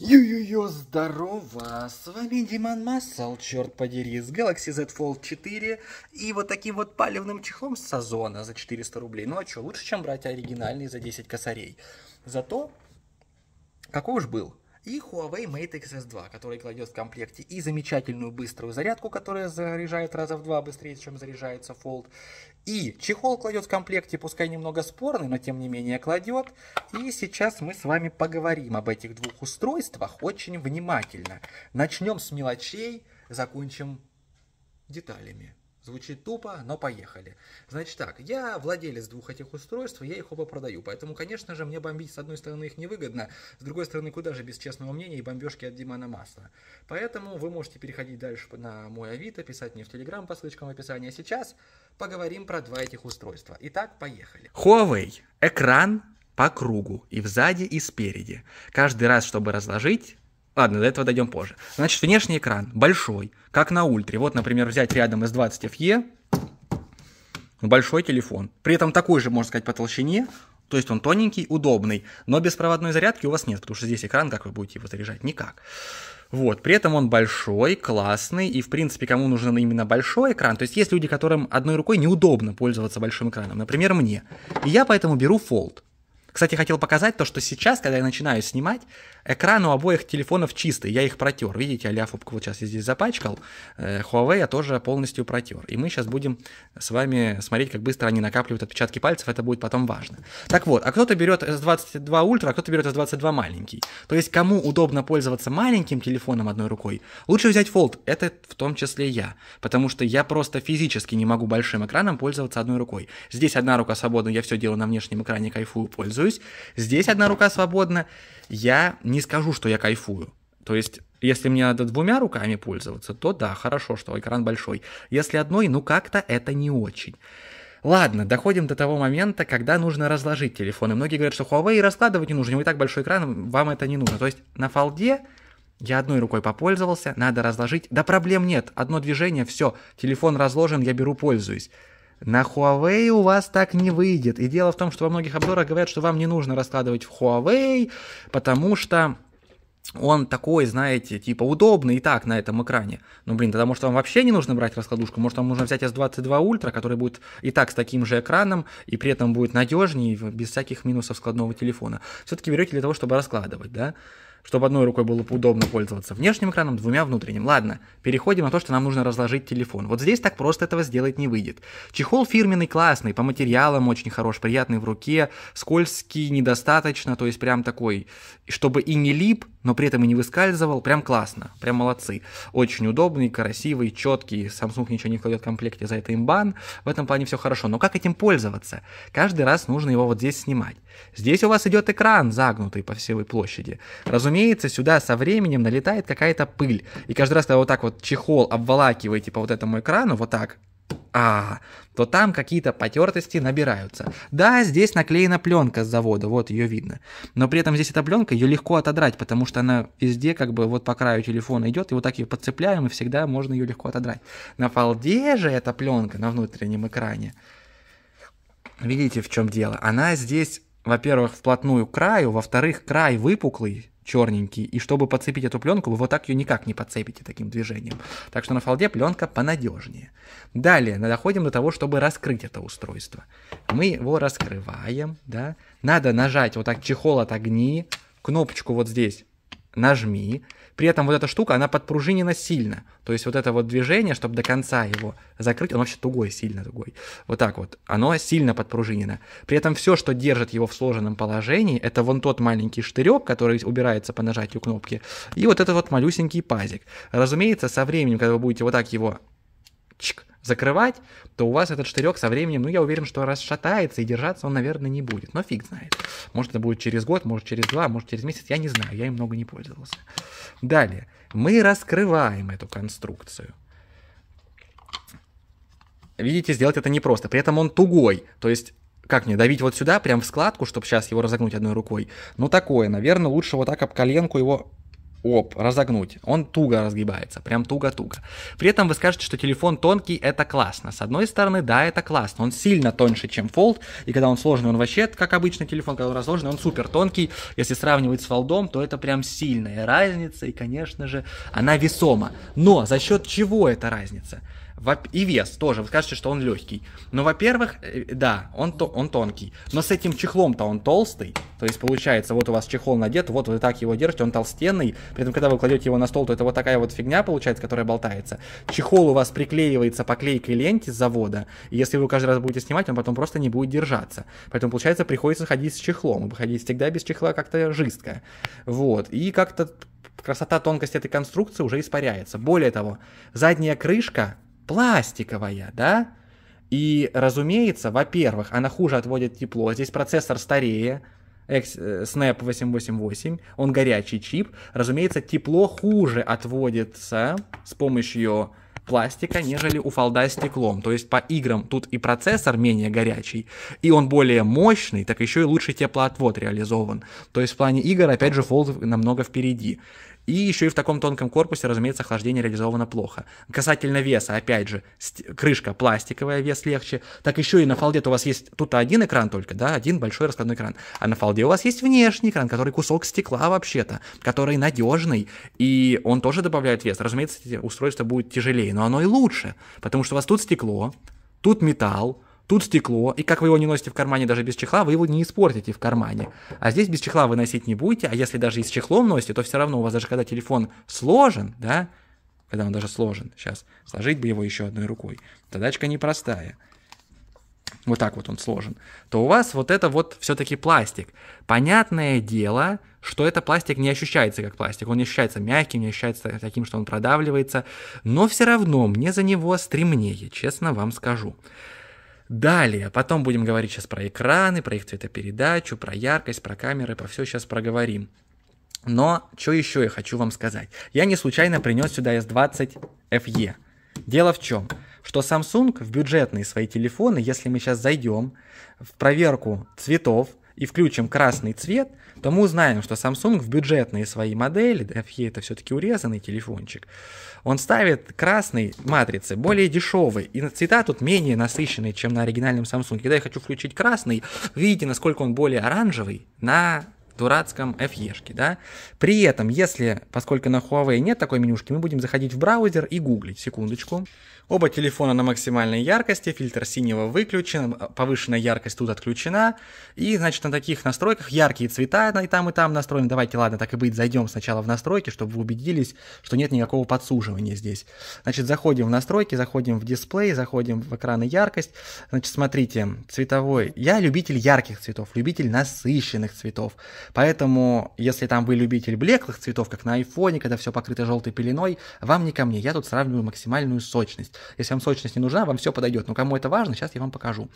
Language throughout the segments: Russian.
Ю-ю-ю, здорово! С вами Диман Массел, черт подери, с Galaxy Z Fold 4 и вот таким вот палевным чехлом с Сазона за 400 рублей. Ну а что, лучше, чем брать оригинальный за 10 косарей. Зато, какой уж был, и Huawei Mate XS2, который кладет в комплекте и замечательную быструю зарядку, которая заряжает раза в два быстрее, чем заряжается Fold, и чехол кладет в комплекте, пускай немного спорный, но тем не менее кладет. И сейчас мы с вами поговорим об этих двух устройствах очень внимательно. Начнем с мелочей, закончим деталями. Звучит тупо, но поехали. Значит так, я владелец двух этих устройств, я их оба продаю. Поэтому, конечно же, мне бомбить с одной стороны их невыгодно, с другой стороны, куда же без честного мнения и бомбежки от Димана Масла. Поэтому вы можете переходить дальше на мой Авито, писать мне в Телеграм по ссылочкам в описании. А сейчас поговорим про два этих устройства. Итак, поехали. Huawei. Экран по кругу и сзади, и спереди. Каждый раз, чтобы разложить, Ладно, до этого дойдем позже. Значит, внешний экран большой, как на ультре. Вот, например, взять рядом из 20 FE большой телефон. При этом такой же, можно сказать, по толщине, то есть он тоненький, удобный, но беспроводной зарядки у вас нет, потому что здесь экран, как вы будете его заряжать? Никак. Вот, при этом он большой, классный, и, в принципе, кому нужен именно большой экран, то есть есть люди, которым одной рукой неудобно пользоваться большим экраном, например, мне, и я поэтому беру Fold. Кстати, хотел показать то, что сейчас, когда я начинаю снимать, экран у обоих телефонов чистый, я их протер. Видите, а-ля вот сейчас я здесь запачкал, э, Huawei я тоже полностью протер. И мы сейчас будем с вами смотреть, как быстро они накапливают отпечатки пальцев, это будет потом важно. Так вот, а кто-то берет S22 Ultra, а кто-то берет S22 маленький. То есть, кому удобно пользоваться маленьким телефоном одной рукой, лучше взять Fold, это в том числе я, потому что я просто физически не могу большим экраном пользоваться одной рукой. Здесь одна рука свободна, я все делаю на внешнем экране, кайфую, пользуюсь, нахожусь, здесь одна рука свободна, я не скажу, что я кайфую. То есть если мне надо двумя руками пользоваться, то да, хорошо, что экран большой. Если одной, ну как-то это не очень. Ладно, доходим до того момента, когда нужно разложить телефон. И многие говорят, что Huawei раскладывать не нужно, у него и так большой экран, вам это не нужно. То есть на фолде я одной рукой попользовался, надо разложить. Да проблем нет, одно движение, все, телефон разложен, я беру, пользуюсь. На Huawei у вас так не выйдет. И дело в том, что во многих обзорах говорят, что вам не нужно раскладывать в Huawei, потому что он такой, знаете, типа удобный и так на этом экране. Ну, блин, тогда может вам вообще не нужно брать раскладушку, может вам нужно взять S22 Ultra, который будет и так с таким же экраном, и при этом будет надежнее, без всяких минусов складного телефона. Все-таки берете для того, чтобы раскладывать, да? чтобы одной рукой было удобно пользоваться внешним экраном, двумя внутренним. Ладно, переходим на то, что нам нужно разложить телефон. Вот здесь так просто этого сделать не выйдет. Чехол фирменный, классный, по материалам очень хорош, приятный в руке, скользкий, недостаточно, то есть прям такой, чтобы и не лип, но при этом и не выскальзывал. Прям классно, прям молодцы. Очень удобный, красивый, четкий. Samsung ничего не кладет в комплекте, за это им бан. В этом плане все хорошо. Но как этим пользоваться? Каждый раз нужно его вот здесь снимать. Здесь у вас идет экран загнутый по всей площади. Разумеется, сюда со временем налетает какая-то пыль. И каждый раз, когда вот так вот чехол обволакиваете по вот этому экрану, вот так, а, то там какие-то потертости набираются. Да, здесь наклеена пленка с завода, вот ее видно. Но при этом здесь эта пленка, ее легко отодрать, потому что она везде как бы вот по краю телефона идет, и вот так ее подцепляем, и всегда можно ее легко отодрать. На фолде же эта пленка на внутреннем экране. Видите, в чем дело? Она здесь, во-первых, вплотную к краю, во-вторых, край выпуклый, черненький. И чтобы подцепить эту пленку, вы вот так ее никак не подцепите таким движением. Так что на фолде пленка понадежнее. Далее доходим до того, чтобы раскрыть это устройство. Мы его раскрываем, да. Надо нажать вот так чехол от огни, кнопочку вот здесь нажми, при этом вот эта штука, она подпружинена сильно. То есть вот это вот движение, чтобы до конца его закрыть, оно вообще тугой, сильно тугой. Вот так вот. Оно сильно подпружинено. При этом все, что держит его в сложенном положении, это вон тот маленький штырек, который убирается по нажатию кнопки, и вот этот вот малюсенький пазик. Разумеется, со временем, когда вы будете вот так его чик, закрывать, то у вас этот штырек со временем, ну, я уверен, что расшатается и держаться он, наверное, не будет. Но фиг знает. Может, это будет через год, может, через два, может, через месяц. Я не знаю, я им много не пользовался. Далее. Мы раскрываем эту конструкцию. Видите, сделать это непросто. При этом он тугой. То есть как мне, давить вот сюда, прям в складку, чтобы сейчас его разогнуть одной рукой? Ну, такое, наверное, лучше вот так об коленку его оп, разогнуть. Он туго разгибается, прям туго-туго. При этом вы скажете, что телефон тонкий, это классно. С одной стороны, да, это классно. Он сильно тоньше, чем Fold, и когда он сложный, он вообще, как обычный телефон, когда он разложенный, он супер тонкий. Если сравнивать с Fold, то это прям сильная разница, и, конечно же, она весома. Но за счет чего эта разница? И вес тоже. Вы скажете, что он легкий. Но, во-первых, э, да, он, то, он тонкий. Но с этим чехлом-то он толстый. То есть, получается, вот у вас чехол надет, вот вы так его держите, он толстенный. При этом, когда вы кладете его на стол, то это вот такая вот фигня получается, которая болтается. Чехол у вас приклеивается по клейкой ленте с завода. И если вы каждый раз будете снимать, он потом просто не будет держаться. Поэтому, получается, приходится ходить с чехлом. И ходить всегда без чехла как-то жестко. Вот. И как-то красота, тонкость этой конструкции уже испаряется. Более того, задняя крышка пластиковая, да? И, разумеется, во-первых, она хуже отводит тепло. Здесь процессор старее, э, Snap 888, он горячий чип. Разумеется, тепло хуже отводится с помощью пластика, нежели у фолда стеклом. То есть по играм тут и процессор менее горячий, и он более мощный, так еще и лучший теплоотвод реализован. То есть в плане игр, опять же, фолд намного впереди. И еще и в таком тонком корпусе, разумеется, охлаждение реализовано плохо. Касательно веса, опять же, крышка пластиковая, вес легче. Так еще и на фолде у вас есть тут один экран только, да, один большой раскладной экран. А на фолде у вас есть внешний экран, который кусок стекла вообще-то, который надежный, и он тоже добавляет вес. Разумеется, устройство будет тяжелее, но оно и лучше, потому что у вас тут стекло, тут металл, Тут стекло, и как вы его не носите в кармане даже без чехла, вы его не испортите в кармане. А здесь без чехла вы носить не будете, а если даже и с чехлом носите, то все равно у вас даже когда телефон сложен, да, когда он даже сложен, сейчас сложить бы его еще одной рукой, задачка непростая. Вот так вот он сложен. То у вас вот это вот все-таки пластик. Понятное дело, что это пластик не ощущается как пластик. Он не ощущается мягким, не ощущается таким, что он продавливается. Но все равно мне за него стремнее, честно вам скажу. Далее, потом будем говорить сейчас про экраны, про их цветопередачу, про яркость, про камеры, про все сейчас проговорим. Но что еще я хочу вам сказать. Я не случайно принес сюда S20 FE. Дело в чем? Что Samsung в бюджетные свои телефоны, если мы сейчас зайдем в проверку цветов и включим красный цвет – то мы узнаем, что Samsung в бюджетные свои модели, DFE это все-таки урезанный телефончик, он ставит красные матрицы, более дешевые, и цвета тут менее насыщенные, чем на оригинальном Samsung. Когда я хочу включить красный, видите, насколько он более оранжевый на дурацком FE-шке, да. При этом, если, поскольку на Huawei нет такой менюшки, мы будем заходить в браузер и гуглить, секундочку. Оба телефона на максимальной яркости, фильтр синего выключен, повышенная яркость тут отключена. И, значит, на таких настройках яркие цвета и там, и там настроены. Давайте, ладно, так и быть, зайдем сначала в настройки, чтобы вы убедились, что нет никакого подсуживания здесь. Значит, заходим в настройки, заходим в дисплей, заходим в экраны яркость. Значит, смотрите, цветовой. Я любитель ярких цветов, любитель насыщенных цветов. Поэтому, если там вы любитель блеклых цветов, как на айфоне, когда все покрыто желтой пеленой, вам не ко мне. Я тут сравниваю максимальную сочность. Если вам сочность не нужна, вам все подойдет. Но кому это важно, сейчас я вам покажу.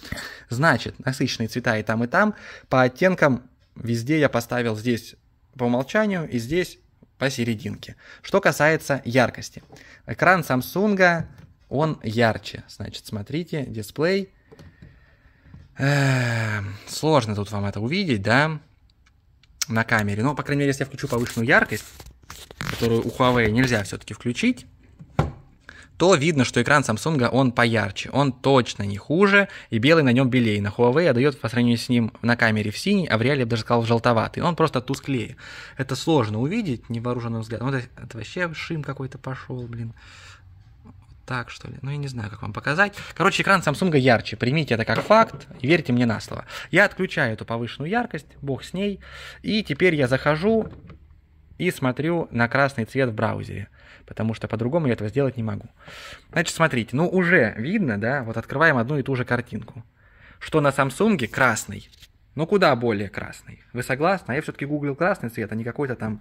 Значит, насыщенные цвета и там, и там. По оттенкам везде я поставил здесь по умолчанию и здесь посерединке. Что касается яркости. Экран Samsung, он ярче. Значит, смотрите, дисплей. Эм, сложно тут вам это увидеть, да, на камере. Но, по крайней мере, если я включу повышенную яркость, которую у Huawei нельзя все-таки включить, то видно, что экран Samsung, он поярче, он точно не хуже, и белый на нем белее. На Huawei отдает по сравнению с ним на камере в синий, а в реале я бы даже сказал в желтоватый. Он просто тусклее. Это сложно увидеть невооруженным взглядом. Вот это вообще шим какой-то пошел, блин так, что ли? Ну, я не знаю, как вам показать. Короче, экран Samsung ярче. Примите это как факт и верьте мне на слово. Я отключаю эту повышенную яркость, бог с ней. И теперь я захожу и смотрю на красный цвет в браузере потому что по-другому я этого сделать не могу. Значит, смотрите, ну уже видно, да, вот открываем одну и ту же картинку, что на Samsung красный, но ну, куда более красный. Вы согласны? А я все-таки гуглил красный цвет, а не какой-то там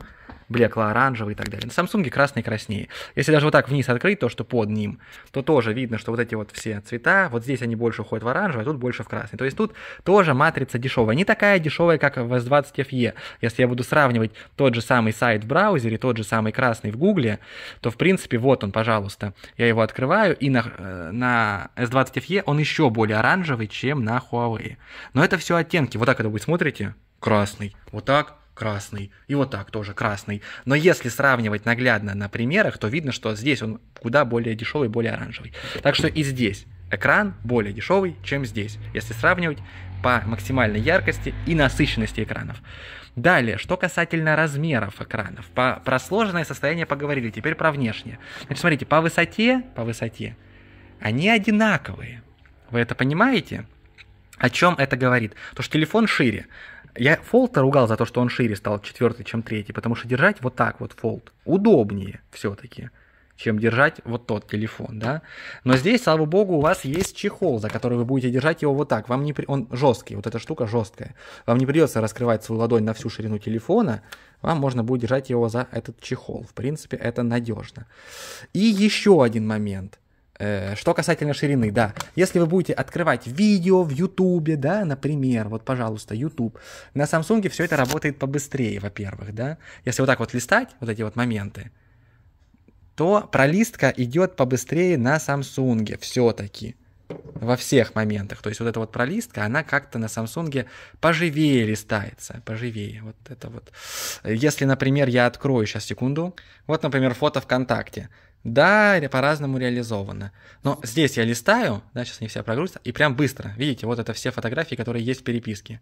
блекло-оранжевый и так далее. На Samsung красный краснее. Если даже вот так вниз открыть то, что под ним, то тоже видно, что вот эти вот все цвета, вот здесь они больше уходят в оранжевый, а тут больше в красный. То есть тут тоже матрица дешевая. Не такая дешевая, как в S20FE. Если я буду сравнивать тот же самый сайт в браузере, тот же самый красный в Гугле, то в принципе вот он, пожалуйста. Я его открываю, и на, э, на S20FE он еще более оранжевый, чем на Huawei. Но это все оттенки. Вот так это вы смотрите, красный. Вот так красный. И вот так тоже красный. Но если сравнивать наглядно на примерах, то видно, что здесь он куда более дешевый, более оранжевый. Так что и здесь экран более дешевый, чем здесь, если сравнивать по максимальной яркости и насыщенности экранов. Далее, что касательно размеров экранов. По, про сложное состояние поговорили, теперь про внешнее. Значит, смотрите, по высоте, по высоте, они одинаковые. Вы это понимаете? О чем это говорит? То, что телефон шире. Я фолд ругал за то, что он шире стал четвертый, чем третий, потому что держать вот так вот фолд удобнее все-таки чем держать вот тот телефон, да. Но здесь, слава богу, у вас есть чехол, за который вы будете держать его вот так. Вам не при... он жесткий, вот эта штука жесткая. Вам не придется раскрывать свою ладонь на всю ширину телефона. Вам можно будет держать его за этот чехол. В принципе, это надежно. И еще один момент – Э, что касательно ширины, да, если вы будете открывать видео в YouTube, да, например, вот, пожалуйста, YouTube, на Samsung все это работает побыстрее, во-первых, да, если вот так вот листать, вот эти вот моменты, то пролистка идет побыстрее на Samsung все-таки во всех моментах. То есть вот эта вот пролистка, она как-то на Samsung поживее листается, поживее. Вот это вот. Если, например, я открою сейчас секунду, вот, например, фото ВКонтакте. Да, по-разному реализовано. Но здесь я листаю, да, сейчас не вся прогрузится, и прям быстро. Видите, вот это все фотографии, которые есть в переписке.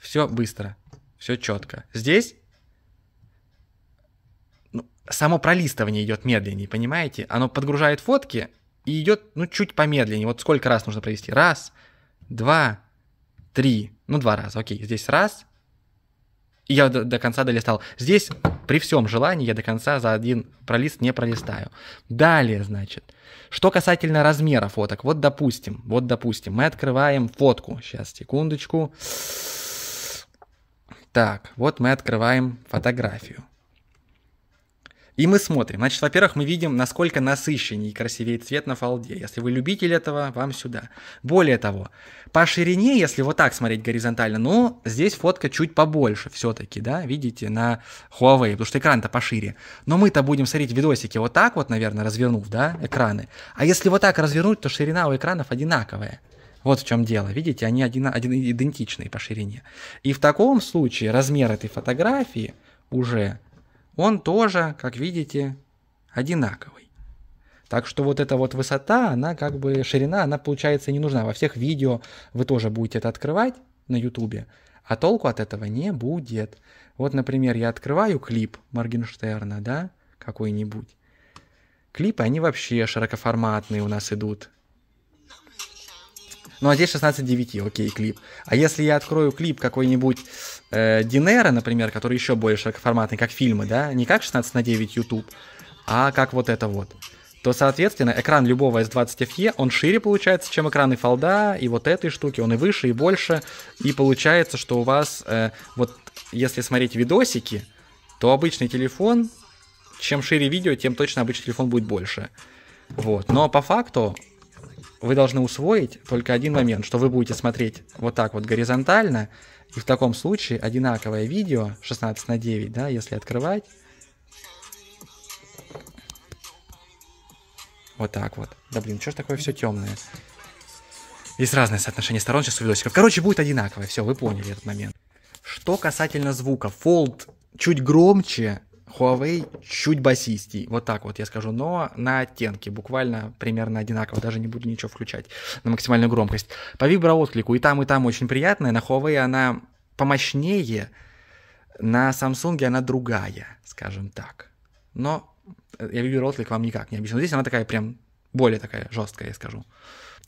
Все быстро, все четко. Здесь ну, само пролистывание идет медленнее, понимаете? Оно подгружает фотки и идет, ну, чуть помедленнее. Вот сколько раз нужно провести? Раз, два, три. Ну, два раза, окей. Здесь раз, я до, до конца долистал. Здесь при всем желании я до конца за один пролист не пролистаю. Далее, значит, что касательно размера фоток. Вот допустим, вот допустим, мы открываем фотку. Сейчас, секундочку. Так, вот мы открываем фотографию. И мы смотрим. Значит, во-первых, мы видим, насколько насыщеннее и красивее цвет на фолде. Если вы любитель этого, вам сюда. Более того, по ширине, если вот так смотреть горизонтально, ну, здесь фотка чуть побольше все-таки, да, видите, на Huawei, потому что экран-то пошире. Но мы-то будем смотреть видосики вот так вот, наверное, развернув, да, экраны. А если вот так развернуть, то ширина у экранов одинаковая. Вот в чем дело. Видите, они один, один, идентичные по ширине. И в таком случае размер этой фотографии уже он тоже, как видите, одинаковый. Так что вот эта вот высота, она как бы, ширина, она получается не нужна. Во всех видео вы тоже будете это открывать на ютубе, а толку от этого не будет. Вот, например, я открываю клип Моргенштерна, да, какой-нибудь. Клипы, они вообще широкоформатные у нас идут. Ну а здесь 16 9, окей, клип. А если я открою клип какой-нибудь э, Динера, например, который еще более широкоформатный, как фильмы, да, не как 16 на 9 YouTube, а как вот это вот, то, соответственно, экран любого S20 FE, он шире получается, чем экраны фолда и вот этой штуки, он и выше, и больше, и получается, что у вас, э, вот если смотреть видосики, то обычный телефон, чем шире видео, тем точно обычный телефон будет больше. Вот. Но по факту вы должны усвоить только один момент, что вы будете смотреть вот так вот горизонтально, и в таком случае одинаковое видео 16 на 9, да, если открывать, вот так вот. Да блин, что ж такое все темное? Есть разное соотношение сторон сейчас у видосиков. Короче, будет одинаковое, все, вы поняли этот момент. Что касательно звука, Fold чуть громче, Huawei чуть басистей, вот так вот я скажу, но на оттенке, буквально примерно одинаково, даже не буду ничего включать на максимальную громкость. По виброотклику и там, и там очень приятная, на Huawei она помощнее, на Samsung она другая, скажем так. Но э, я виброотклик вам никак не объясню. Здесь она такая прям более такая жесткая, я скажу.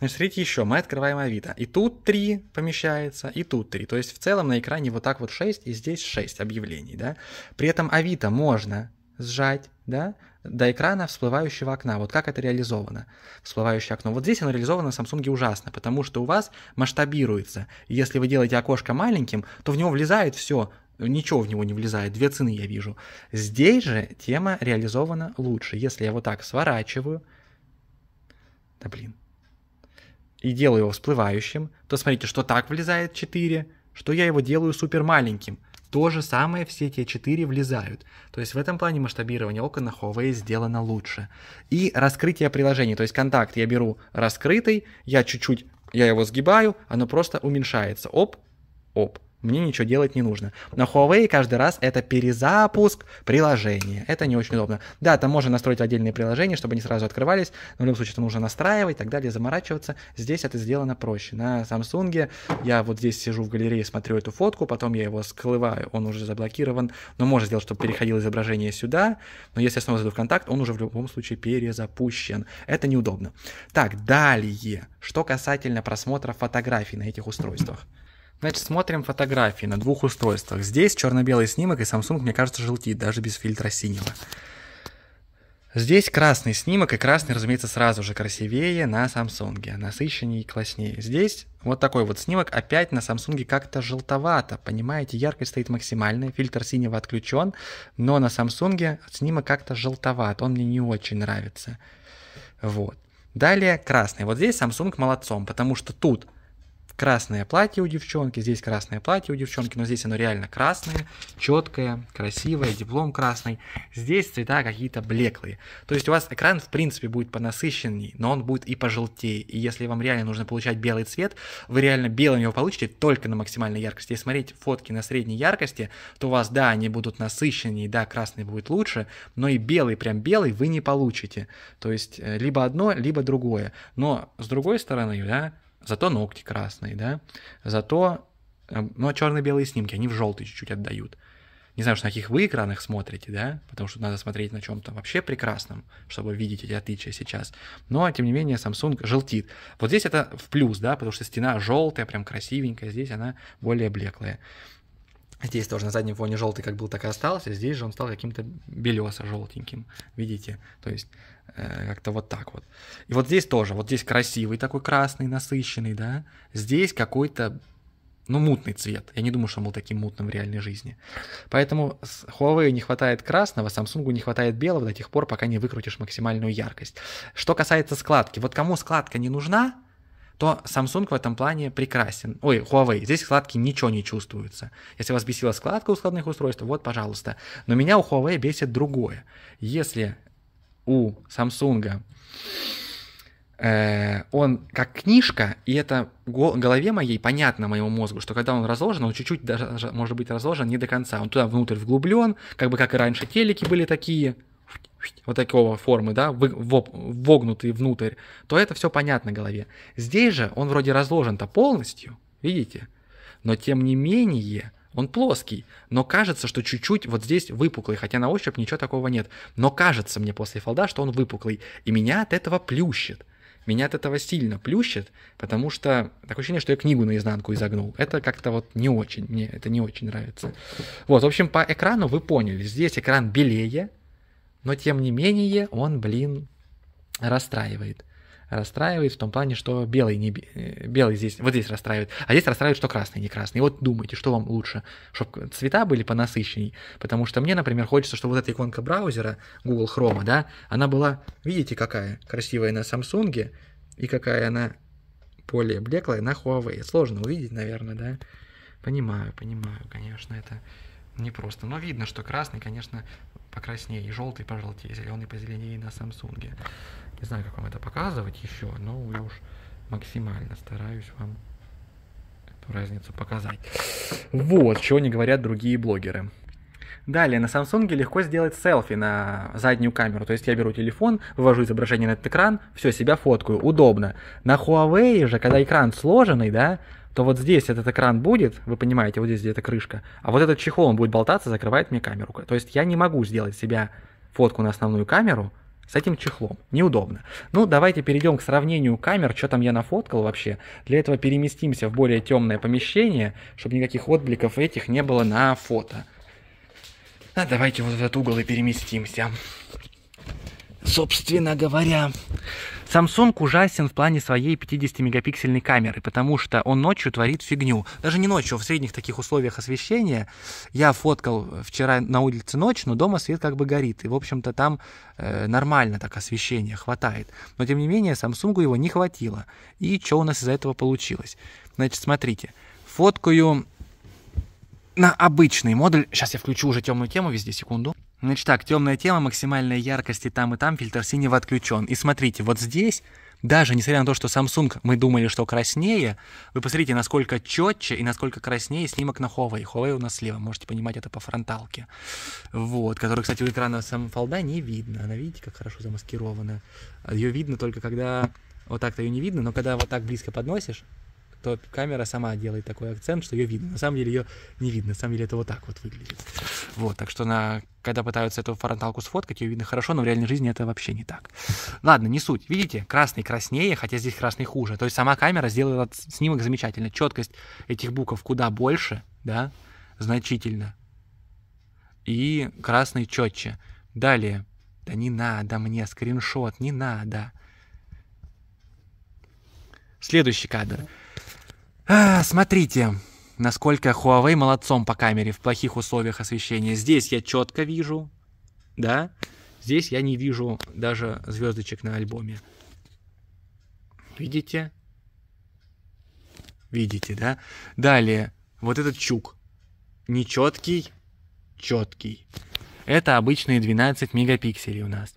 Значит, смотрите еще, мы открываем Авито. И тут 3 помещается, и тут 3. То есть в целом на экране вот так вот 6, и здесь 6 объявлений, да. При этом Авито можно сжать, да, до экрана всплывающего окна. Вот как это реализовано, всплывающее окно. Вот здесь оно реализовано на Samsung ужасно, потому что у вас масштабируется. Если вы делаете окошко маленьким, то в него влезает все, ничего в него не влезает, две цены я вижу. Здесь же тема реализована лучше. Если я вот так сворачиваю, да блин, и делаю его всплывающим, то смотрите, что так влезает 4, что я его делаю супер маленьким. То же самое все те 4 влезают. То есть в этом плане масштабирование окон на Huawei сделано лучше. И раскрытие приложений, то есть контакт я беру раскрытый, я чуть-чуть, я его сгибаю, оно просто уменьшается. Оп, оп мне ничего делать не нужно. На Huawei каждый раз это перезапуск приложения. Это не очень удобно. Да, там можно настроить отдельные приложения, чтобы они сразу открывались. Но в любом случае это нужно настраивать и так далее, заморачиваться. Здесь это сделано проще. На Samsung я вот здесь сижу в галерее, смотрю эту фотку, потом я его скрываю, он уже заблокирован. Но можно сделать, чтобы переходило изображение сюда. Но если я снова зайду в контакт, он уже в любом случае перезапущен. Это неудобно. Так, далее. Что касательно просмотра фотографий на этих устройствах. Значит, смотрим фотографии на двух устройствах. Здесь черно-белый снимок, и Samsung, мне кажется, желтит, даже без фильтра синего. Здесь красный снимок, и красный, разумеется, сразу же красивее на Samsung, насыщеннее и класснее. Здесь вот такой вот снимок, опять на Samsung как-то желтовато, понимаете, яркость стоит максимальная, фильтр синего отключен, но на Samsung снимок как-то желтоват, он мне не очень нравится. Вот. Далее красный. Вот здесь Samsung молодцом, потому что тут красное платье у девчонки, здесь красное платье у девчонки, но здесь оно реально красное, четкое, красивое, диплом красный. Здесь цвета какие-то блеклые. То есть у вас экран, в принципе, будет понасыщенней, но он будет и пожелтее. И если вам реально нужно получать белый цвет, вы реально белым его получите только на максимальной яркости. Если смотреть фотки на средней яркости, то у вас, да, они будут насыщеннее, да, красный будет лучше, но и белый, прям белый вы не получите. То есть э, либо одно, либо другое. Но с другой стороны, да, Зато ногти красные, да. Зато, эм, ну, а черно-белые снимки, они в желтый чуть-чуть отдают. Не знаю, что на каких вы экранах смотрите, да, потому что надо смотреть на чем-то вообще прекрасном, чтобы видеть эти отличия сейчас. Но, тем не менее, Samsung желтит. Вот здесь это в плюс, да, потому что стена желтая, прям красивенькая, здесь она более блеклая. Здесь тоже на заднем фоне желтый как был, так и остался. Здесь же он стал каким-то белесо-желтеньким. Видите? То есть э, как-то вот так вот. И вот здесь тоже. Вот здесь красивый такой красный, насыщенный, да. Здесь какой-то, ну, мутный цвет. Я не думаю, что он был таким мутным в реальной жизни. Поэтому с Huawei не хватает красного, Samsung не хватает белого до тех пор, пока не выкрутишь максимальную яркость. Что касается складки. Вот кому складка не нужна, то Samsung в этом плане прекрасен. Ой, Huawei, здесь складки ничего не чувствуются. Если вас бесила складка у складных устройств, вот, пожалуйста. Но меня у Huawei бесит другое. Если у Samsung э, он как книжка, и это голове моей понятно моему мозгу, что когда он разложен, он чуть-чуть даже может быть разложен не до конца. Он туда внутрь вглублен, как бы как и раньше телеки были такие – вот такого формы, да, вогнутый внутрь, то это все понятно голове. Здесь же он вроде разложен-то полностью, видите? Но тем не менее, он плоский, но кажется, что чуть-чуть вот здесь выпуклый, хотя на ощупь ничего такого нет. Но кажется мне после фолда, что он выпуклый, и меня от этого плющит. Меня от этого сильно плющит, потому что такое ощущение, что я книгу наизнанку изогнул. Это как-то вот не очень, мне это не очень нравится. Вот, в общем, по экрану вы поняли. Здесь экран белее, но тем не менее он, блин, расстраивает. Расстраивает в том плане, что белый, не, э, белый здесь, вот здесь расстраивает, а здесь расстраивает, что красный, не красный. И вот думайте, что вам лучше, чтобы цвета были понасыщенней, потому что мне, например, хочется, чтобы вот эта иконка браузера Google Chrome, да, она была, видите, какая красивая на Samsung и какая она более блеклая на Huawei. Сложно увидеть, наверное, да? Понимаю, понимаю, конечно, это непросто. Но видно, что красный, конечно, покраснее, и желтый пожелтее, зеленый позеленее на Самсунге. Не знаю, как вам это показывать еще, но я уж максимально стараюсь вам эту разницу показать. Вот, чего не говорят другие блогеры. Далее, на Samsung легко сделать селфи на заднюю камеру. То есть я беру телефон, вывожу изображение на этот экран, все, себя фоткаю, удобно. На Huawei же, когда экран сложенный, да, то вот здесь этот экран будет, вы понимаете, вот здесь где то крышка, а вот этот чехол, он будет болтаться, закрывает мне камеру. То есть я не могу сделать себя фотку на основную камеру с этим чехлом. Неудобно. Ну, давайте перейдем к сравнению камер, что там я нафоткал вообще. Для этого переместимся в более темное помещение, чтобы никаких отбликов этих не было на фото. А давайте вот в этот угол и переместимся. Собственно говоря, Samsung ужасен в плане своей 50-мегапиксельной камеры, потому что он ночью творит фигню. Даже не ночью, а в средних таких условиях освещения. Я фоткал вчера на улице ночь, но дома свет как бы горит. И, в общем-то, там э, нормально так освещение хватает. Но, тем не менее, Samsung его не хватило. И что у нас из за этого получилось? Значит, смотрите. Фоткаю на обычный модуль. Сейчас я включу уже темную тему везде, секунду. Значит так, темная тема, максимальная яркость и там, и там, фильтр синего отключен. И смотрите, вот здесь, даже несмотря на то, что Samsung, мы думали, что краснее, вы посмотрите, насколько четче и насколько краснее снимок на Huawei. Huawei у нас слева, можете понимать это по фронталке. Вот, который, кстати, у экрана сам фолда не видно. Она, видите, как хорошо замаскирована. Ее видно только когда... Вот так-то ее не видно, но когда вот так близко подносишь, то камера сама делает такой акцент, что ее видно. На самом деле ее не видно, на самом деле это вот так вот выглядит. Вот, так что на, когда пытаются эту фронталку сфоткать, ее видно хорошо, но в реальной жизни это вообще не так. Ладно, не суть. Видите, красный краснее, хотя здесь красный хуже. То есть сама камера сделала снимок замечательно. Четкость этих букв куда больше, да, значительно. И красный четче. Далее. Да не надо мне скриншот, не надо. Следующий кадр. А, смотрите, насколько Huawei молодцом по камере в плохих условиях освещения. Здесь я четко вижу, да? Здесь я не вижу даже звездочек на альбоме. Видите? Видите, да? Далее, вот этот чук. Нечеткий, четкий. Это обычные 12 мегапикселей у нас.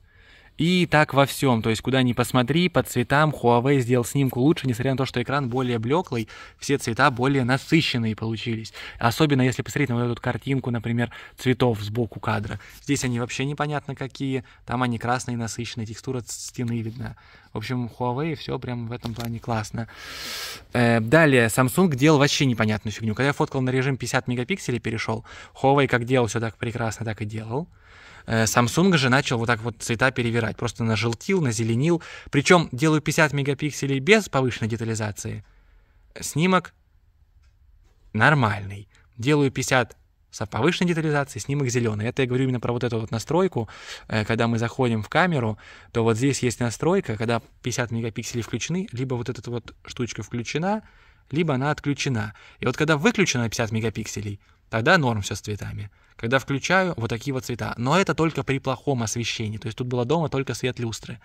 И так во всем, то есть куда ни посмотри, по цветам Huawei сделал снимку лучше, несмотря на то, что экран более блеклый, все цвета более насыщенные получились. Особенно если посмотреть на вот эту картинку, например, цветов сбоку кадра. Здесь они вообще непонятно какие, там они красные, насыщенные, текстура стены видна. В общем, Huawei все прям в этом плане классно. Э, далее, Samsung делал вообще непонятную фигню. Когда я фоткал на режим 50 мегапикселей, перешел, Huawei как делал все так прекрасно, так и делал. Э, Samsung же начал вот так вот цвета перевирать, просто нажелтил, назеленил. Причем делаю 50 мегапикселей без повышенной детализации. Снимок нормальный. Делаю 50 с повышенной детализацией, снимок зеленый. Это я говорю именно про вот эту вот настройку. Э, когда мы заходим в камеру, то вот здесь есть настройка, когда 50 мегапикселей включены, либо вот эта вот штучка включена, либо она отключена. И вот когда выключена 50 мегапикселей, тогда норм все с цветами когда включаю, вот такие вот цвета. Но это только при плохом освещении. То есть тут было дома только свет люстры.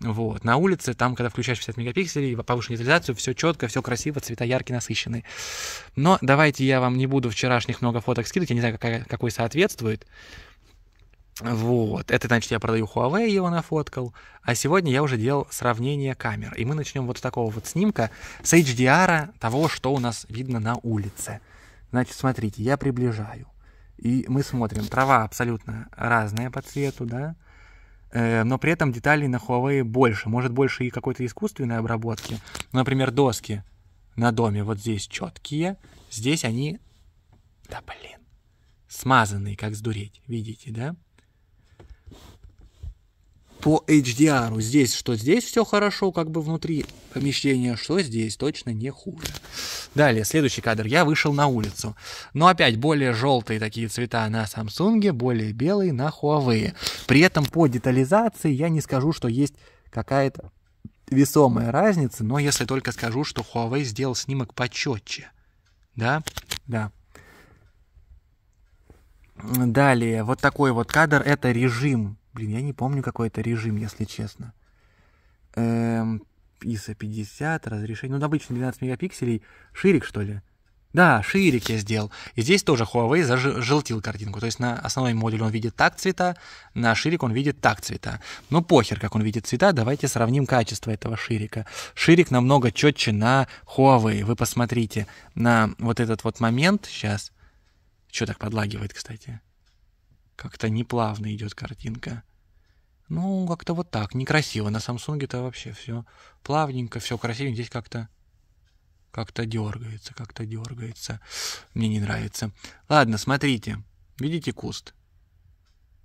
Вот. На улице, там, когда включаешь 50 мегапикселей, повышенную детализацию, все четко, все красиво, цвета яркие, насыщенные. Но давайте я вам не буду вчерашних много фоток скидывать, я не знаю, какая, какой соответствует. Вот, это значит, я продаю Huawei, его нафоткал, а сегодня я уже делал сравнение камер. И мы начнем вот с такого вот снимка, с HDR того, что у нас видно на улице. Значит, смотрите, я приближаю. И мы смотрим, трава абсолютно разная по цвету, да, э, но при этом деталей на Huawei больше. Может, больше и какой-то искусственной обработки. Например, доски на доме вот здесь четкие, здесь они, да блин, смазанные, как сдуреть, видите, да? по HDR. Здесь что здесь все хорошо, как бы внутри помещения, что здесь точно не хуже. Далее, следующий кадр. Я вышел на улицу. Но опять более желтые такие цвета на Samsung, более белые на Huawei. При этом по детализации я не скажу, что есть какая-то весомая разница, но если только скажу, что Huawei сделал снимок почетче. Да? Да. Далее, вот такой вот кадр, это режим Блин, я не помню, какой это режим, если честно. Эм, ISO 50, разрешение. Ну, обычно 12 мегапикселей. Ширик, что ли? Да, ширик я сделал. И здесь тоже Huawei зажелтил картинку. То есть на основной модуле он видит так цвета, на ширик он видит так цвета. Ну похер, как он видит цвета, давайте сравним качество этого ширика. Ширик намного четче на Huawei. Вы посмотрите на вот этот вот момент сейчас. Что так подлагивает, кстати? Как-то неплавно идет картинка. Ну, как-то вот так, некрасиво. На Самсунге-то вообще все плавненько, все красиво. Здесь как-то как-то дергается, как-то дергается. Мне не нравится. Ладно, смотрите. Видите куст?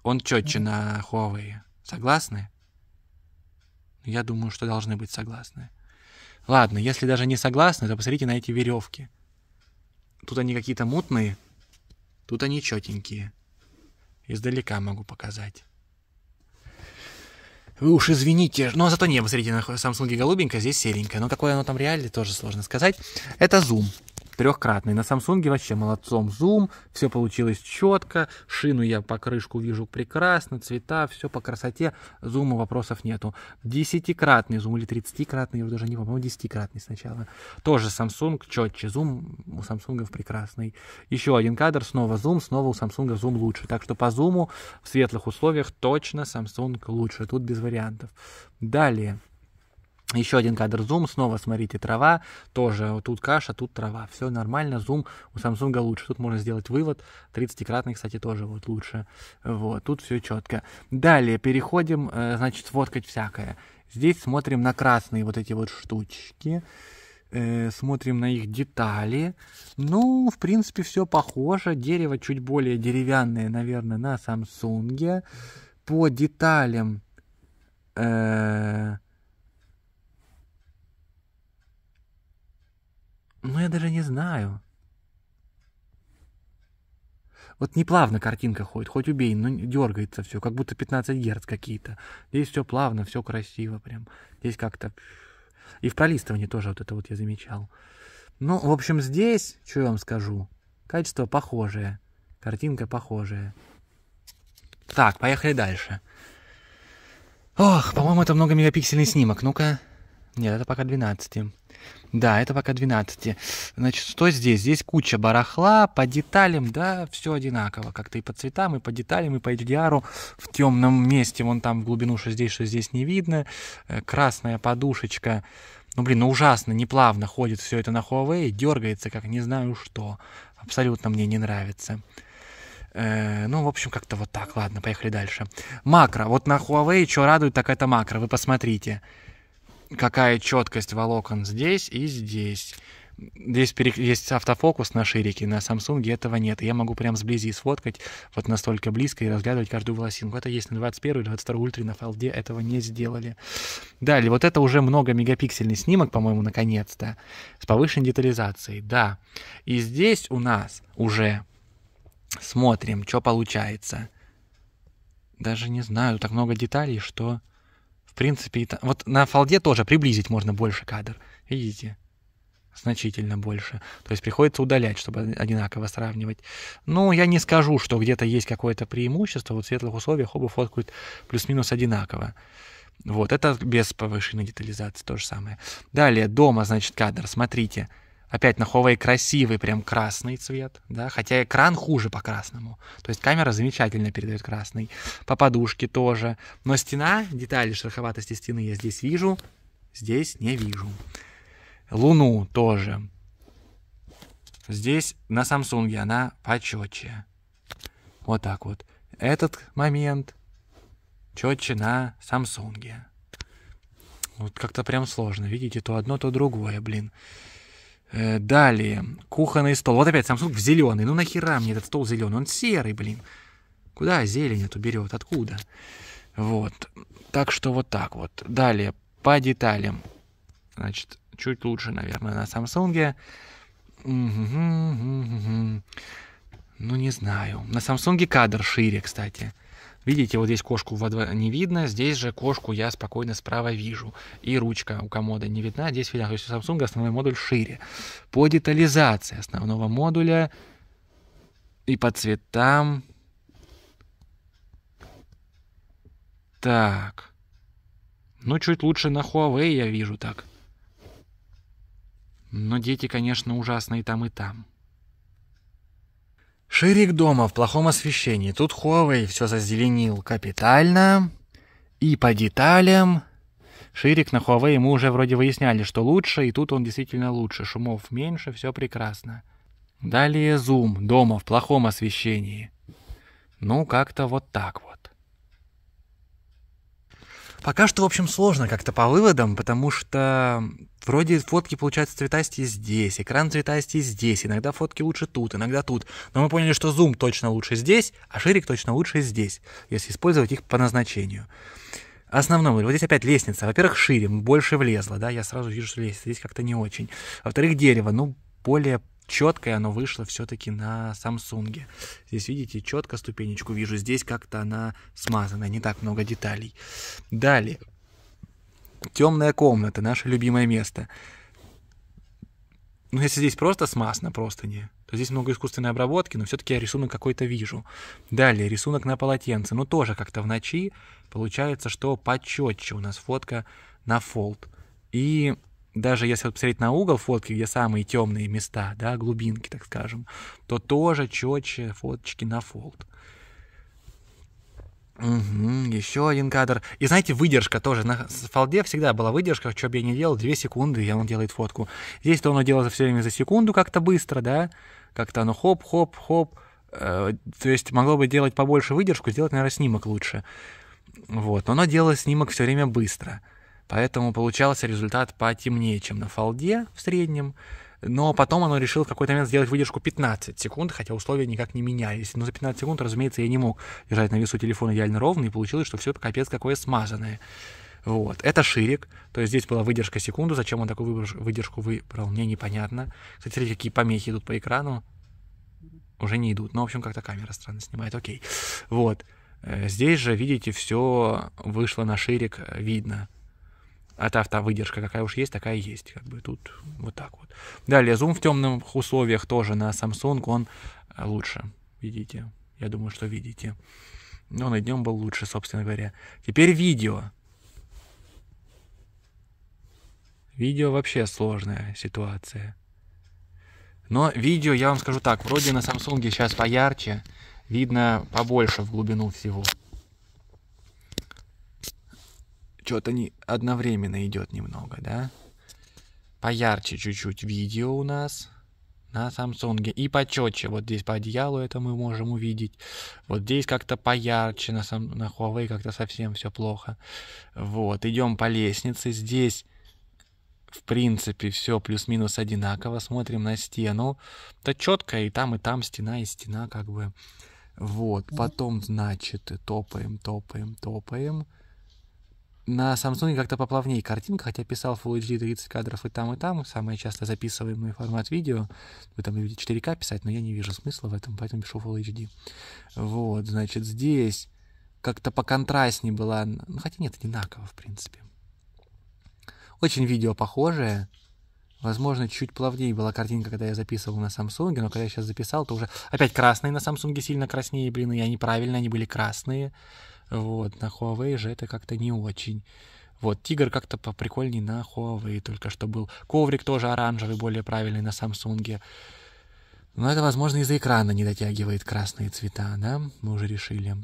Он четче на Huawei. Согласны? Я думаю, что должны быть согласны. Ладно, если даже не согласны, то посмотрите на эти веревки. Тут они какие-то мутные, тут они четенькие. Издалека могу показать. Вы уж извините, но зато небо среди Samsung голубенькое, здесь серенькое. Но какое оно там реально, тоже сложно сказать. Это зум трехкратный. На Samsung вообще молодцом. Зум, все получилось четко. Шину я по крышку вижу прекрасно, цвета, все по красоте. Зума вопросов нету. Десятикратный зум или тридцатикратный, я уже даже не помню, десятикратный сначала. Тоже Samsung четче. Зум у Samsung прекрасный. Еще один кадр, снова зум, снова у Samsung зум лучше. Так что по зуму в светлых условиях точно Samsung лучше. Тут без вариантов. Далее. Еще один кадр зум, снова смотрите, трава, тоже тут каша, тут трава, все нормально, зум у Samsung лучше, тут можно сделать вывод, 30-кратный, кстати, тоже вот лучше, вот, тут все четко. Далее, переходим, э, значит, сфоткать всякое. Здесь смотрим на красные вот эти вот штучки, э, смотрим на их детали. Ну, в принципе, все похоже, дерево чуть более деревянное, наверное, на Samsung. По деталям... Э Ну, я даже не знаю. Вот неплавно картинка ходит, хоть убей, но дергается все, как будто 15 герц какие-то. Здесь все плавно, все красиво прям. Здесь как-то... И в пролистывании тоже вот это вот я замечал. Ну, в общем, здесь, что я вам скажу, качество похожее, картинка похожая. Так, поехали дальше. Ох, по-моему, это много многомегапиксельный снимок. Ну-ка. Нет, это пока 12. Да, это пока 12. Значит, что здесь? Здесь куча барахла по деталям, да, все одинаково. Как-то и по цветам, и по деталям, и по HDR в темном месте. Вон там в глубину, что здесь, что здесь не видно. Э, красная подушечка. Ну, блин, ну ужасно, неплавно ходит все это на Huawei, дергается, как не знаю что. Абсолютно мне не нравится. Э, ну, в общем, как-то вот так. Ладно, поехали дальше. Макро. Вот на Huawei что радует, так это макро. Вы посмотрите какая четкость волокон здесь и здесь. Здесь перек... есть автофокус на ширике, на Samsung этого нет. Я могу прям сблизи сфоткать, вот настолько близко и разглядывать каждую волосинку. Это есть на 21 и 22 ультре на фалде, этого не сделали. Далее, вот это уже много мегапиксельный снимок, по-моему, наконец-то, с повышенной детализацией, да. И здесь у нас уже смотрим, что получается. Даже не знаю, так много деталей, что... В принципе, и вот на фолде тоже приблизить можно больше кадр. Видите? значительно больше. То есть приходится удалять, чтобы одинаково сравнивать. но ну, я не скажу, что где-то есть какое-то преимущество. Вот в светлых условиях оба фоткают плюс-минус одинаково. Вот, это без повышенной детализации то же самое. Далее, дома, значит, кадр. Смотрите, Опять на Huawei красивый прям красный цвет, да, хотя экран хуже по красному. То есть камера замечательно передает красный. По подушке тоже. Но стена, детали шероховатости стены я здесь вижу, здесь не вижу. Луну тоже. Здесь на Samsung она почетче. Вот так вот. Этот момент четче на Samsung. Вот как-то прям сложно. Видите, то одно, то другое, блин. Э, далее. Кухонный стол. Вот опять Samsung зеленый. Ну нахера мне этот стол зеленый? Он серый, блин. Куда зелень эту берет? Откуда? Вот. Так что вот так вот. Далее. По деталям. Значит, чуть лучше, наверное, на Samsung. Ну, не знаю. На Samsung кадр шире, кстати. Видите, вот здесь кошку во дворе не видно, здесь же кошку я спокойно справа вижу. И ручка у комода не видна, здесь видно. То есть у Samsung основной модуль шире. По детализации основного модуля и по цветам. Так. Ну, чуть лучше на Huawei я вижу так. Но дети, конечно, ужасные там и там. Ширик дома в плохом освещении. Тут Хуавей все зазеленил капитально и по деталям. Ширик на Huawei ему уже вроде выясняли, что лучше, и тут он действительно лучше. Шумов меньше, все прекрасно. Далее зум дома в плохом освещении. Ну, как-то вот так вот. Пока что, в общем, сложно как-то по выводам, потому что вроде фотки получаются цветастие здесь, экран цветастие здесь, иногда фотки лучше тут, иногда тут. Но мы поняли, что зум точно лучше здесь, а ширик точно лучше здесь, если использовать их по назначению. Основном, вот здесь опять лестница. Во-первых, шире, больше влезла, да, я сразу вижу, что лестница здесь как-то не очень. Во-вторых, дерево, ну, более четкое оно вышло все-таки на Samsung. Здесь, видите, четко ступенечку вижу. Здесь как-то она смазана, не так много деталей. Далее. Темная комната, наше любимое место. Ну, если здесь просто смаз на простыне, то здесь много искусственной обработки, но все-таки я рисунок какой-то вижу. Далее, рисунок на полотенце. Ну, тоже как-то в ночи получается, что почетче у нас фотка на фолд. И даже если вот посмотреть на угол фотки, где самые темные места, да, глубинки, так скажем, то тоже четче фоточки на фолд. Угу, еще один кадр. И знаете, выдержка тоже. На фолде всегда была выдержка, что бы я ни делал, 2 секунды, и он делает фотку. Здесь-то оно делается все время за секунду как-то быстро, да? Как-то оно хоп-хоп-хоп. Э, то есть могло бы делать побольше выдержку, сделать, наверное, снимок лучше. Вот, но оно делает снимок все время быстро. Поэтому получался результат потемнее, чем на фолде в среднем. Но потом оно решил в какой-то момент сделать выдержку 15 секунд, хотя условия никак не менялись. Но за 15 секунд, разумеется, я не мог держать на весу телефона идеально ровно, и получилось, что все капец какое смазанное. Вот. Это ширик, то есть здесь была выдержка секунду, зачем он такую выдержку выбрал, мне непонятно. Кстати, какие помехи идут по экрану, уже не идут. Ну, в общем, как-то камера странно снимает, окей. Вот. Э, здесь же, видите, все вышло на ширик, э, видно а та автовыдержка какая уж есть, такая есть. Как бы тут вот так вот. Далее, зум в темных условиях тоже на Samsung, он э, лучше. Видите? Я думаю, что видите. Но на днем был лучше, собственно говоря. Теперь видео. Видео вообще сложная ситуация. Но видео, я вам скажу так, вроде на Samsung сейчас поярче, видно побольше в глубину всего что-то не одновременно идет немного, да? Поярче чуть-чуть видео у нас на Samsung и почетче. Вот здесь по одеялу это мы можем увидеть. Вот здесь как-то поярче, на, сам, на Huawei как-то совсем все плохо. Вот, идем по лестнице. Здесь, в принципе, все плюс-минус одинаково. Смотрим на стену. Это четко и там, и там стена, и стена как бы. Вот, потом, значит, топаем, топаем, топаем. На Samsung как-то поплавнее картинка, хотя писал Full HD 30 кадров и там, и там. Самое часто записываемый формат видео. Вы там видите 4К писать, но я не вижу смысла в этом, поэтому пишу Full HD. Вот, значит, здесь как-то по контрастнее была. Ну, хотя нет, одинаково, в принципе. Очень видео похожее. Возможно, чуть плавнее была картинка, когда я записывал на Samsung, но когда я сейчас записал, то уже опять красные на Samsung сильно краснее, блин, и они правильно, они были красные. Вот, на Huawei же это как-то не очень. Вот, тигр как-то поприкольней на Huawei только что был. Коврик тоже оранжевый, более правильный на Samsung. Но ну, это, возможно, из-за экрана не дотягивает красные цвета, да? Мы уже решили.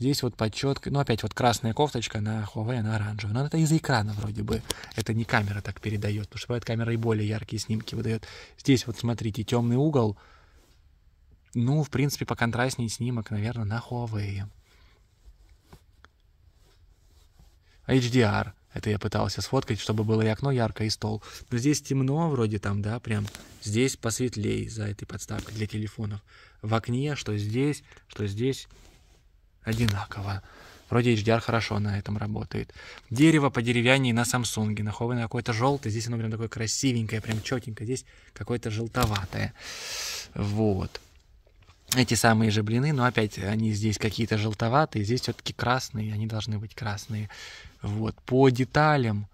Здесь вот подчет, ну опять вот красная кофточка на Huawei, она оранжевая. Но это из-за экрана вроде бы. Это не камера так передает, потому что бывает камера и более яркие снимки выдает. Здесь вот смотрите, темный угол. Ну, в принципе, по поконтрастнее снимок, наверное, на Huawei. HDR. Это я пытался сфоткать, чтобы было и окно ярко, и стол. Но здесь темно вроде там, да, прям. Здесь посветлее за этой подставкой для телефонов. В окне, что здесь, что здесь, одинаково. Вроде HDR хорошо на этом работает. Дерево по деревянии на Samsung. На Huawei какое-то желтое. Здесь оно прям такое красивенькое, прям четенькое. Здесь какое-то желтоватое. Вот эти самые же блины, но опять они здесь какие-то желтоватые, здесь все-таки красные, они должны быть красные. Вот, по деталям,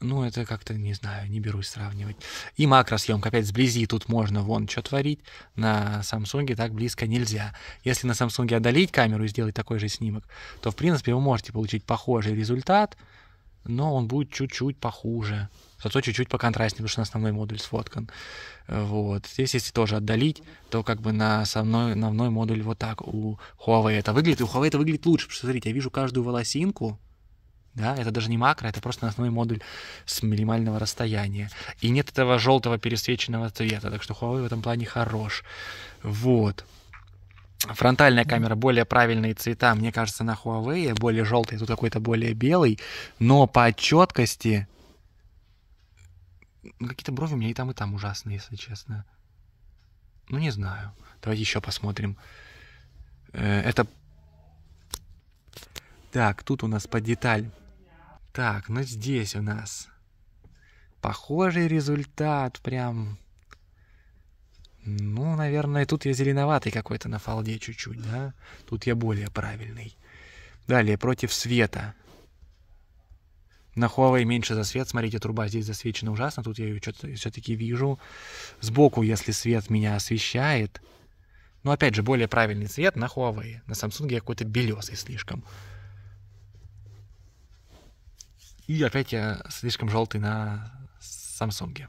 ну, это как-то, не знаю, не берусь сравнивать. И макросъемка, опять сблизи, тут можно вон что творить, на Samsung так близко нельзя. Если на Samsung одолеть камеру и сделать такой же снимок, то, в принципе, вы можете получить похожий результат, но он будет чуть-чуть похуже. Зато чуть-чуть по контрастнее, потому что основной модуль сфоткан. Вот. Здесь, если тоже отдалить, то как бы на основной, на основной модуль вот так у Huawei это выглядит. И у Huawei это выглядит лучше, потому что, смотрите, я вижу каждую волосинку, да, это даже не макро, это просто основной модуль с минимального расстояния. И нет этого желтого пересвеченного цвета, так что Huawei в этом плане хорош. Вот. Фронтальная камера более правильные цвета, мне кажется, на Huawei, более желтый, тут какой-то более белый, но по четкости ну, какие-то брови у меня и там, и там ужасные, если честно. Ну, не знаю. Давайте еще посмотрим. Э, это... Так, тут у нас по деталь. Так, ну здесь у нас похожий результат, прям ну, наверное, тут я зеленоватый какой-то на фалде чуть-чуть, да? Тут я более правильный. Далее, против света. На Huawei меньше за свет. Смотрите, труба здесь засвечена ужасно. Тут я ее что-то все-таки вижу. Сбоку, если свет меня освещает. Но опять же, более правильный цвет на Huawei. На Samsung я какой-то белесый слишком. И опять я слишком желтый на Samsung.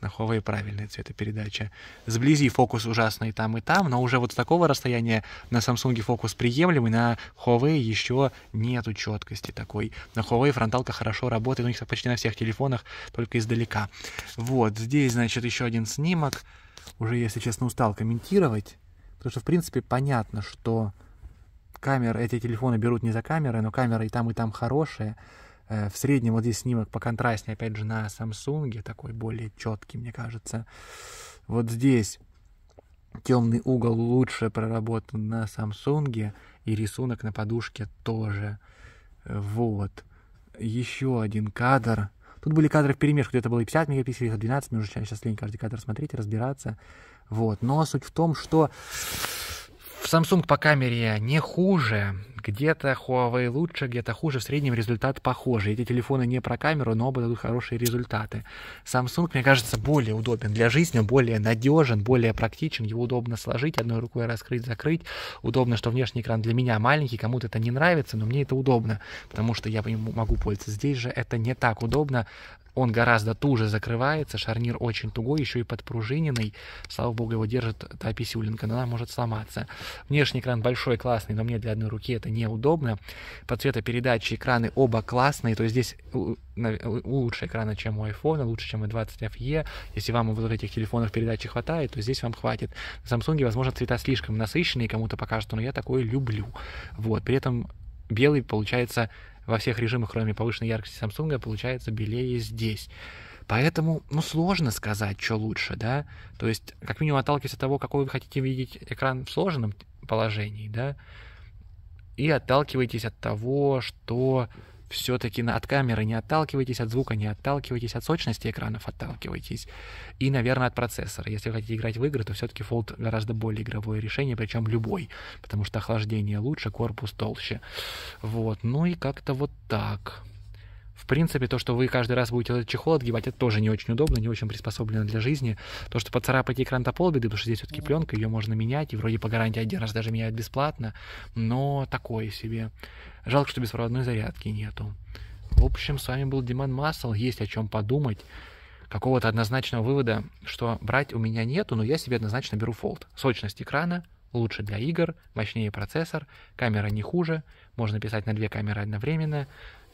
На наховые правильная цветопередача. Сблизи фокус ужасный там и там, но уже вот с такого расстояния на Samsung фокус приемлемый, на Huawei еще нету четкости такой. На Huawei фронталка хорошо работает, у них почти на всех телефонах, только издалека. Вот, здесь, значит, еще один снимок. Уже, если честно, устал комментировать, потому что, в принципе, понятно, что камеры, эти телефоны берут не за камеры, но камера и там, и там хорошая. Э, в среднем вот здесь снимок по контрастнее, опять же, на Samsung, такой более четкий, мне кажется. Вот здесь темный угол лучше проработан на Samsung, и рисунок на подушке тоже. Вот. Еще один кадр. Тут были кадры в перемешку, где-то было и 50 мегапикселей, и 12, мне уже сейчас лень каждый кадр смотреть, разбираться. Вот. Но суть в том, что в Samsung по камере не хуже, где-то Huawei лучше, где-то хуже, в среднем результат похожий. Эти телефоны не про камеру, но оба дадут хорошие результаты. Samsung, мне кажется, более удобен для жизни, более надежен, более практичен, его удобно сложить, одной рукой раскрыть, закрыть. Удобно, что внешний экран для меня маленький, кому-то это не нравится, но мне это удобно, потому что я могу пользоваться. Здесь же это не так удобно, он гораздо туже закрывается, шарнир очень тугой, еще и подпружиненный. Слава богу, его держит та писюлинка, но она может сломаться. Внешний экран большой, классный, но мне для одной руки это не неудобно. По цветопередаче экраны оба классные, то есть здесь лучше экрана, чем у iPhone, лучше, чем у 20 FE. Если вам вот этих телефонов передачи хватает, то здесь вам хватит. В Samsung, возможно, цвета слишком насыщенные, кому-то покажут, но я такое люблю. Вот, при этом белый получается во всех режимах, кроме повышенной яркости Samsung, получается белее здесь. Поэтому, ну, сложно сказать, что лучше, да? То есть, как минимум, отталкиваясь от того, какой вы хотите видеть экран в сложенном положении, да, и отталкивайтесь от того, что все-таки от камеры не отталкивайтесь, от звука не отталкивайтесь, от сочности экранов отталкивайтесь. И, наверное, от процессора. Если вы хотите играть в игры, то все-таки Fold гораздо более игровое решение, причем любой, потому что охлаждение лучше, корпус толще. Вот, ну и как-то вот так. В принципе, то, что вы каждый раз будете этот чехол отгибать, это тоже не очень удобно, не очень приспособлено для жизни. То, что поцарапать экран до полбеды, потому что здесь все-таки пленка, ее можно менять, и вроде по гарантии один раз даже меняют бесплатно, но такое себе. Жалко, что беспроводной зарядки нету. В общем, с вами был Диман Масл, есть о чем подумать. Какого-то однозначного вывода, что брать у меня нету, но я себе однозначно беру фолд. Сочность экрана, лучше для игр, мощнее процессор, камера не хуже, можно писать на две камеры одновременно,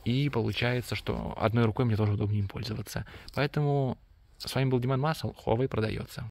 и получается, что одной рукой мне тоже удобнее им пользоваться. Поэтому с вами был Диман Масл. Huawei продается.